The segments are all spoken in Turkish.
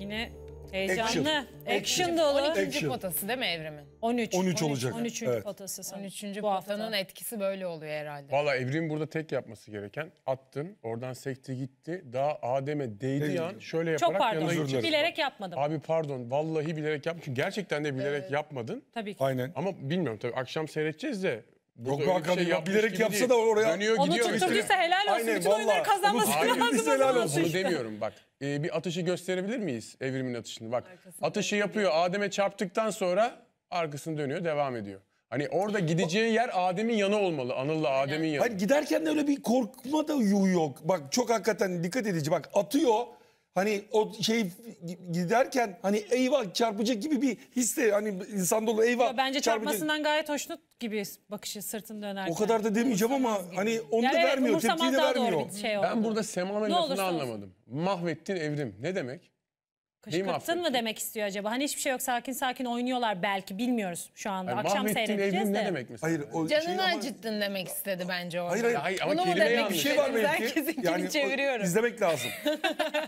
Yine heyecanlı. Action, Action dolu. 12. Action. potası değil mi Evrim'in? 13. 13 olacak. 13. Evet. potası sanırım. 13. Bu haftanın hafta. etkisi böyle oluyor herhalde. Valla Evrim burada tek yapması gereken attın, oradan sekti gitti. Daha Adem'e değdi Değil şöyle yaparak Çok pardon. yana gideceksin. Bilerek yapmadım. Abi pardon vallahi bilerek yapmadım. Çünkü gerçekten de bilerek yapmadın. Tabii ki. Aynen. Ama bilmiyorum tabii akşam seyredeceğiz de Yok Hakan şey ya bilerek yapsa değil. da oraya dönüyor Onu gidiyor. Onu tutturduysa helal olsun. Aynen, Bütün oyunları kazanması lazım. helal olsun. Bunu demiyorum bak. Ee, bir atışı gösterebilir miyiz? Evrimin atışını bak. Arkasını atışı yapıyor. Adem'e çarptıktan sonra arkasını dönüyor devam ediyor. Hani orada gideceği yer Adem'in yanı olmalı. Anıl'la Adem'in yanı. Hani giderken de öyle bir korkma da yok. Bak çok hakikaten dikkat edici. Bak atıyor. Hani o şey giderken hani eyvah çarpacak gibi bir hisse hani insan dolu eyvah. Ya bence çarpacak. çarpmasından gayet hoşnut gibi bakışı sırtını dönerken. O kadar da demeyeceğim ama hani onu yani da evet, vermiyor tepkiyi de vermiyor. Şey ben burada Sema'nın lafını anlamadım. Mahvettin evrim ne demek? Kışkırttın mı demek istiyor acaba? Hani hiçbir şey yok sakin sakin oynuyorlar belki bilmiyoruz şu anda. Hayır, Akşam seyredeceğiz de. ne demek mesela? Hayır, o Canını şey ama- acıttın demek istedi bence orada. Hayır, hayır. Hayır ama Bunu kelime yanlış. Bir şey var belki. Herkesinkini o- çeviriyorum. İzlemek lazım.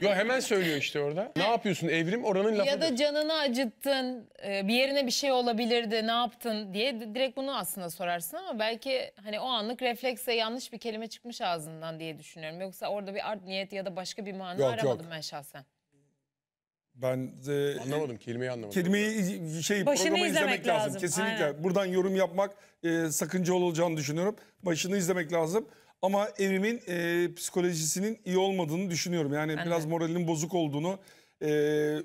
Yo hemen söylüyor işte orada. Ne yapıyorsun evrim oranın lafı. Ya da canını acıttın, e, bir yerine bir şey olabilirdi, ne yaptın diye direkt bunu aslında sorarsın ama belki hani o anlık refleksle yanlış bir kelime çıkmış ağzından diye düşünüyorum. Yoksa orada bir art niyet ya da başka bir mana Yok, yok. aramadım ben şahsen. Ben de e, Anlamadım kelimeyi anlamadım. kelimeyi şey Başını programı izlemek, lazım. lazım. Kesinlikle. Aynen. Buradan yorum yapmak e, sakıncalı olacağını düşünüyorum. Başını izlemek lazım. Ama evimin e, psikolojisinin iyi olmadığını düşünüyorum. Yani Ben de. biraz moralinin bozuk olduğunu, e,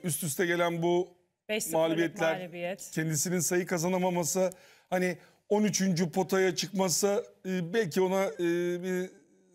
üst üste gelen bu 5 mağlubiyetler, mağlubiyet. kendisinin sayı kazanamaması, hani 13. potaya çıkması e, belki ona e, bir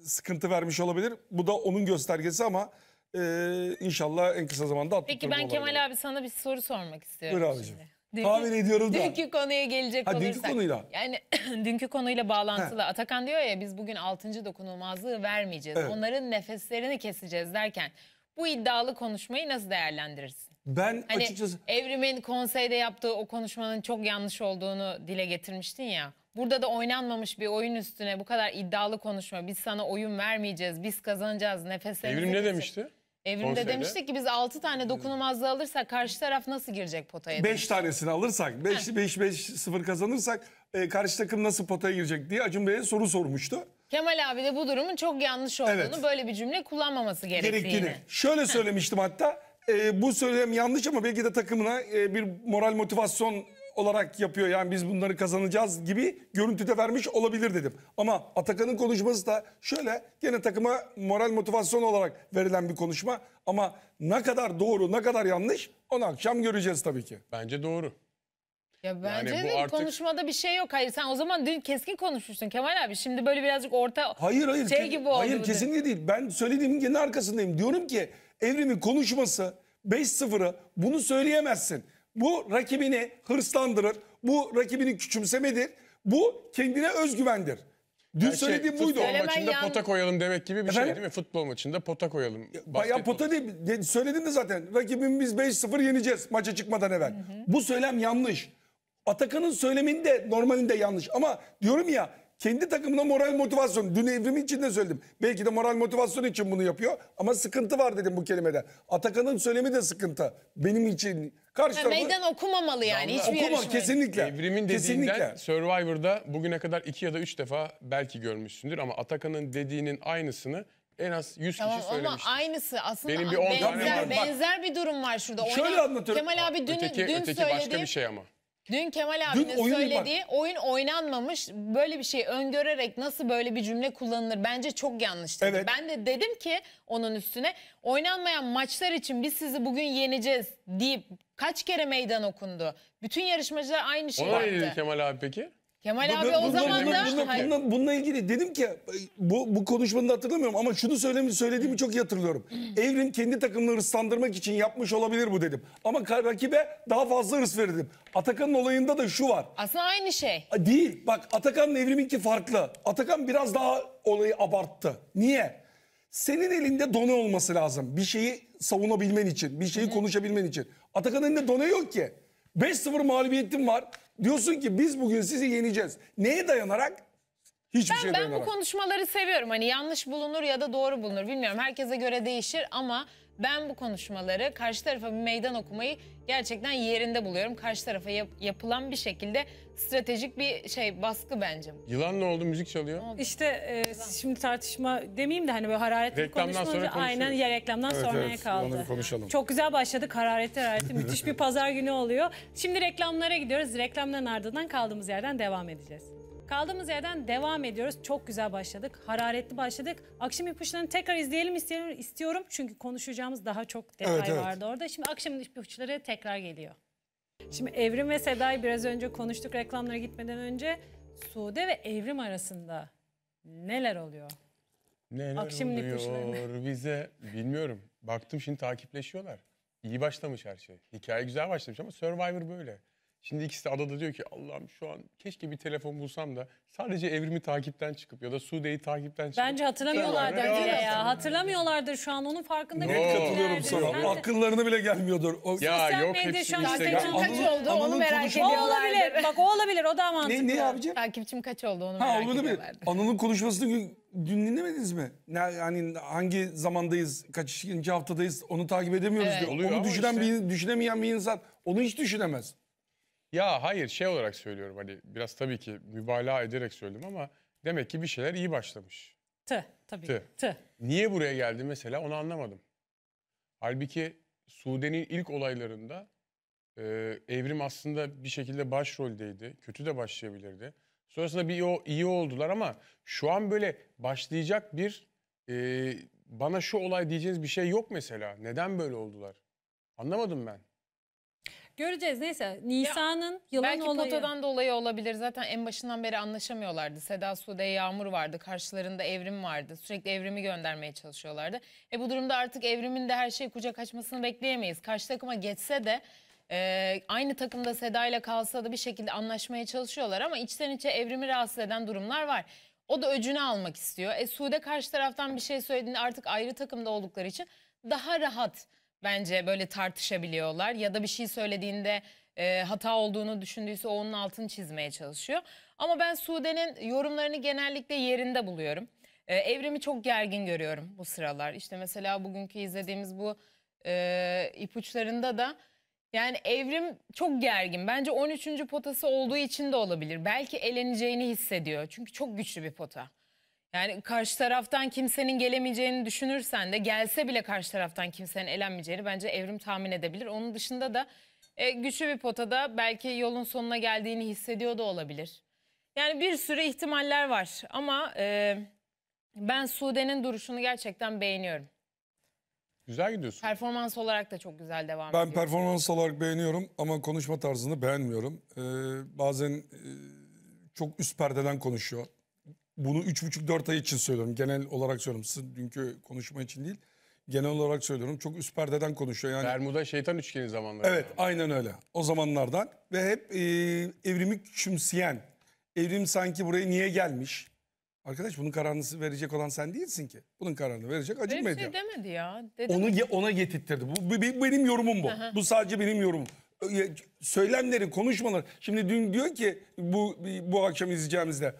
sıkıntı vermiş olabilir. Bu da onun göstergesi ama ee, inşallah en kısa zamanda attırırım. Peki ben Kemal abi sana bir soru sormak istiyorum. Buyur abicim. Dünkü, Tahmin ediyorum da. Dünkü konuya gelecek Ha, olursak. dünkü konuyla. Yani dünkü konuyla bağlantılı. Atakan diyor ya biz bugün 6. dokunulmazlığı vermeyeceğiz. Evet. Onların nefeslerini keseceğiz derken bu iddialı konuşmayı nasıl değerlendirirsin? Ben Hani açıkçası Evrim'in konseyde yaptığı o konuşmanın çok yanlış olduğunu dile getirmiştin ya. Burada da oynanmamış bir oyun üstüne bu kadar iddialı konuşma. Biz sana oyun vermeyeceğiz, biz kazanacağız, nefeslerimizi Evrim ne kesin- demişti? Evrimde Konseyde. demiştik ki biz 6 tane dokunulmazlığı alırsak karşı taraf nasıl girecek potaya? 5 tanesini alırsak, 5-5-0 kazanırsak e, karşı takım nasıl potaya girecek diye Acun Bey'e soru sormuştu. Kemal abi de bu durumun çok yanlış olduğunu, Evet. böyle bir cümle kullanmaması gerektiğini. Gerektiğini. Şöyle söylemiştim hatta. e, bu söylem yanlış ama belki de takımına e, bir moral motivasyon olarak yapıyor yani biz bunları kazanacağız gibi görüntüde vermiş olabilir dedim. Ama Atakan'ın konuşması da şöyle gene takıma moral motivasyon olarak verilen bir konuşma ama ne kadar doğru ne kadar yanlış onu akşam göreceğiz tabii ki. Bence doğru. Ya bence yani bu de artık... konuşmada bir şey yok. Hayır sen o zaman dün keskin konuşmuştun Kemal abi. Şimdi böyle birazcık orta hayır, hayır, şey gibi oldu. Hayır kesinlikle değil. Ben söylediğimin gene arkasındayım. Diyorum ki Evrim'in konuşması 5-0'ı bunu söyleyemezsin. Bu rakibini hırslandırır. Bu rakibini küçümsemedir. Bu kendine özgüvendir. Dün yani söylediğim şey, buydu. Futbol maçında yan... pota koyalım demek gibi bir şey Efendim? şey değil mi? Futbol maçında pota koyalım. Basketbol. Ya pota değil. Söyledim de zaten. Rakibimiz 5-0 yeneceğiz maça çıkmadan evvel. Hı hı. Bu söylem yanlış. Atakan'ın söyleminde normalinde yanlış. Ama diyorum ya kendi takımına moral motivasyon. Dün evrimi için de söyledim. Belki de moral motivasyon için bunu yapıyor. Ama sıkıntı var dedim bu kelimede. Atakan'ın söylemi de sıkıntı. Benim için. Karşı Ha, meydan okumamalı yani hiçbir Okuma yarışmayı. kesinlikle. Evrimin dediğinden kesinlikle. Survivor'da bugüne kadar iki ya da üç defa belki görmüşsündür ama Atakan'ın dediğinin aynısını en az 100 Tamam kişi ama aynısı aslında Benim bir benzer, benzer bir durum var şurada. Şöyle anlatıyorum. Kemal abi dün, öteki dün öteki başka bir şey ama. Dün Kemal abinin Dün oyun- söylediği oyun oynanmamış böyle bir şey öngörerek nasıl böyle bir cümle kullanılır bence çok yanlış dedi. Evet. Ben de dedim ki onun üstüne oynanmayan maçlar için biz sizi bugün yeneceğiz deyip kaç kere meydan okundu. Bütün yarışmacılar aynı şeyi Ona ne dedi Kemal abi peki? Kemal abi o zaman da... Hayır. bununla, bununla ilgili dedim ki bu, bu konuşmanı da hatırlamıyorum ama şunu söylemi, söylediğimi çok iyi hatırlıyorum. Evrim kendi takımını hırslandırmak için yapmış olabilir bu dedim. Ama ka- rakibe daha fazla hırs verdim. Atakan'ın olayında da şu var. Aslında aynı şey. Değil bak Atakan'ın Evrim'inki farklı. Atakan biraz daha olayı abarttı. Niye? Senin elinde done olması lazım. Bir şeyi savunabilmen için, bir şeyi konuşabilmen için. Atakan'ın elinde done yok ki. 5-0 mağlubiyetim var. Diyorsun ki biz bugün sizi yeneceğiz. Neye dayanarak? Hiçbir ben, şey Ben bu konuşmaları seviyorum. Hani yanlış bulunur ya da doğru bulunur bilmiyorum. Herkese göre değişir ama ben bu konuşmaları karşı tarafa bir meydan okumayı gerçekten yerinde buluyorum. Karşı tarafa yap, yapılan bir şekilde stratejik bir şey baskı bence. Yılan ne oldu? Müzik çalıyor. oldu? İşte e, şimdi tartışma demeyeyim de hani böyle hararetli Reklamdan sonra aynen ya reklamdan Evet, sonraya evet. kaldı. Onu bir konuşalım. Çok güzel başladık hararetli hararetli müthiş bir pazar günü oluyor. Şimdi reklamlara gidiyoruz. Reklamların ardından kaldığımız yerden devam edeceğiz. Kaldığımız yerden devam ediyoruz. Çok güzel başladık. Hararetli başladık. Akşam ipuçlarını tekrar izleyelim istiyorum. istiyorum çünkü konuşacağımız daha çok detay evet, evet. vardı orada. Şimdi akşam ipuçları tekrar geliyor. Şimdi Evrim ve Seda'yı biraz önce konuştuk reklamlara gitmeden önce. Sude ve Evrim arasında neler oluyor? Neler Akşam oluyor ipuçlarını. bize bilmiyorum. Baktım şimdi takipleşiyorlar. İyi başlamış her şey. Hikaye güzel başlamış ama Survivor böyle. Şimdi ikisi de adada diyor ki Allah'ım şu an keşke bir telefon bulsam da sadece evrimi takipten çıkıp ya da Sude'yi takipten çıkıp. Bence hatırlamıyorlardır ya. ya. Hatırlamıyorlardır şu an onun farkında bile Net katılıyorum sana. De... Akıllarına bile gelmiyordur. O... Ya Sosyal yok hepsi işte. Takipçim kaç oldu Ananın onu merak ediyorlar. O olabilir. Bak o olabilir o da mantıklı. Ne, ne yapacağım? Takipçim kaç oldu onu ha, merak ediyorlar. Ananın konuşmasını dün dinlemediniz mi? Yani hangi zamandayız, Kaç haftadayız onu takip edemiyoruz evet. diyor. Oluyor onu düşünen işte. bir, düşünemeyen bir insan onu hiç düşünemez. Ya hayır şey olarak söylüyorum hani biraz tabii ki mübalağa ederek söyledim ama demek ki bir şeyler iyi başlamış. Tı tabii. Tı. Tı. Niye buraya geldi mesela onu anlamadım. Halbuki Sude'nin ilk olaylarında e, Evrim aslında bir şekilde başroldeydi. Kötü de başlayabilirdi. Sonrasında bir o iyi oldular ama şu an böyle başlayacak bir e, bana şu olay diyeceğiniz bir şey yok mesela. Neden böyle oldular? Anlamadım ben. Göreceğiz neyse. Nisa'nın yılın belki olayı. Belki potadan dolayı olabilir. Zaten en başından beri anlaşamıyorlardı. Seda Sude Yağmur vardı. Karşılarında Evrim vardı. Sürekli Evrim'i göndermeye çalışıyorlardı. E bu durumda artık Evrim'in de her şey kucak açmasını bekleyemeyiz. Karşı takıma geçse de ee, aynı takımda Seda ile kalsa da bir şekilde anlaşmaya çalışıyorlar ama içten içe evrimi rahatsız eden durumlar var. O da öcünü almak istiyor. E, Sude karşı taraftan bir şey söylediğinde artık ayrı takımda oldukları için daha rahat bence böyle tartışabiliyorlar ya da bir şey söylediğinde e, hata olduğunu düşündüyse onun altını çizmeye çalışıyor. Ama ben Sude'nin yorumlarını genellikle yerinde buluyorum. E, evrimi çok gergin görüyorum bu sıralar. İşte mesela bugünkü izlediğimiz bu e, ipuçlarında da yani evrim çok gergin. Bence 13. potası olduğu için de olabilir. Belki eleneceğini hissediyor. Çünkü çok güçlü bir pota. Yani karşı taraftan kimsenin gelemeyeceğini düşünürsen de gelse bile karşı taraftan kimsenin elenmeyeceğini bence Evrim tahmin edebilir. Onun dışında da e, güçlü bir potada belki yolun sonuna geldiğini hissediyor da olabilir. Yani bir sürü ihtimaller var ama e, ben Sude'nin duruşunu gerçekten beğeniyorum. Güzel gidiyorsun. Performans olarak da çok güzel devam ben ediyor. Ben performans olarak beğeniyorum ama konuşma tarzını beğenmiyorum. Ee, bazen e, çok üst perdeden konuşuyor bunu 3,5-4 ay için söylüyorum. Genel olarak söylüyorum. Sizin dünkü konuşma için değil. Genel olarak söylüyorum. Çok üst perdeden konuşuyor. Yani, Bermuda şeytan üçgeni zamanları. Evet yani. aynen öyle. O zamanlardan. Ve hep e, evrimi küçümseyen. Evrim sanki buraya niye gelmiş? Arkadaş bunun kararını verecek olan sen değilsin ki. Bunun kararını verecek acı mı? Şey demedi ya. Dedi Onu ge- ona getirtirdi. Bu, bu benim yorumum bu. Bu sadece benim yorumum. Söylemleri, konuşmaları. Şimdi dün diyor ki bu bu akşam izleyeceğimizde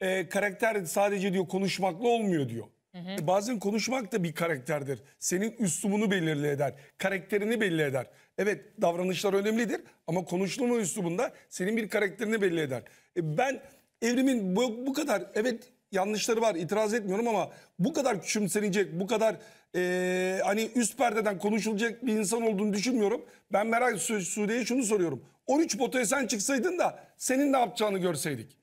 e, karakter sadece diyor konuşmakla olmuyor diyor. Hı hı. bazen konuşmak da bir karakterdir. Senin üslubunu belirli eder. Karakterini belli eder. Evet davranışlar önemlidir ama konuşulma üslubunda senin bir karakterini belli eder. E, ben evrimin bu, bu kadar evet yanlışları var itiraz etmiyorum ama bu kadar küçümsenecek bu kadar e, hani üst perdeden konuşulacak bir insan olduğunu düşünmüyorum. Ben merak Sude'ye şunu soruyorum. 13 potaya sen çıksaydın da senin ne yapacağını görseydik.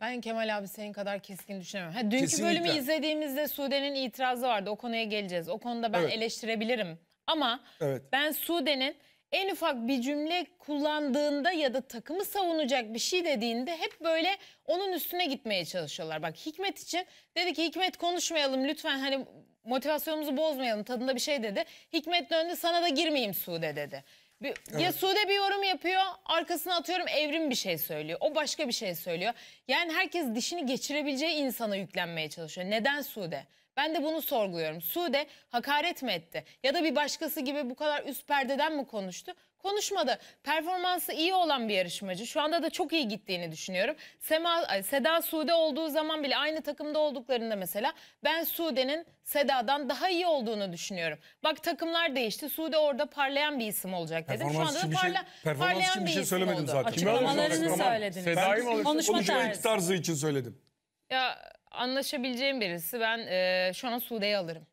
Ben Kemal abi senin kadar keskin düşünemiyorum. Ha, dünkü Kesinlikle. bölümü izlediğimizde Sude'nin itirazı vardı. O konuya geleceğiz. O konuda ben evet. eleştirebilirim. Ama evet. ben Sude'nin en ufak bir cümle kullandığında ya da takımı savunacak bir şey dediğinde hep böyle onun üstüne gitmeye çalışıyorlar. Bak Hikmet için dedi ki Hikmet konuşmayalım lütfen hani motivasyonumuzu bozmayalım tadında bir şey dedi. Hikmet döndü sana da girmeyeyim Sude dedi. Bir, evet. Yasude bir yorum yapıyor, arkasına atıyorum evrim bir şey söylüyor. O başka bir şey söylüyor. Yani herkes dişini geçirebileceği insana yüklenmeye çalışıyor. Neden Sude? Ben de bunu sorguluyorum. Sude hakaret mi etti? Ya da bir başkası gibi bu kadar üst perdeden mi konuştu? Konuşmadı. Performansı iyi olan bir yarışmacı. Şu anda da çok iyi gittiğini düşünüyorum. Sema, Seda Sude olduğu zaman bile aynı takımda olduklarında mesela ben Sude'nin Seda'dan daha iyi olduğunu düşünüyorum. Bak takımlar değişti. Sude orada parlayan bir isim olacak dedim. Şu Performans anda da bir şey- performans parlayan için bir şey bir şey isim söylemedim oldu. zaten. Açıklamalarını Açıklamalarını söylediniz. Konuşma tarzı. tarzı için söyledim. Ya anlaşabileceğim birisi. Ben e, şu an Sude'yi alırım.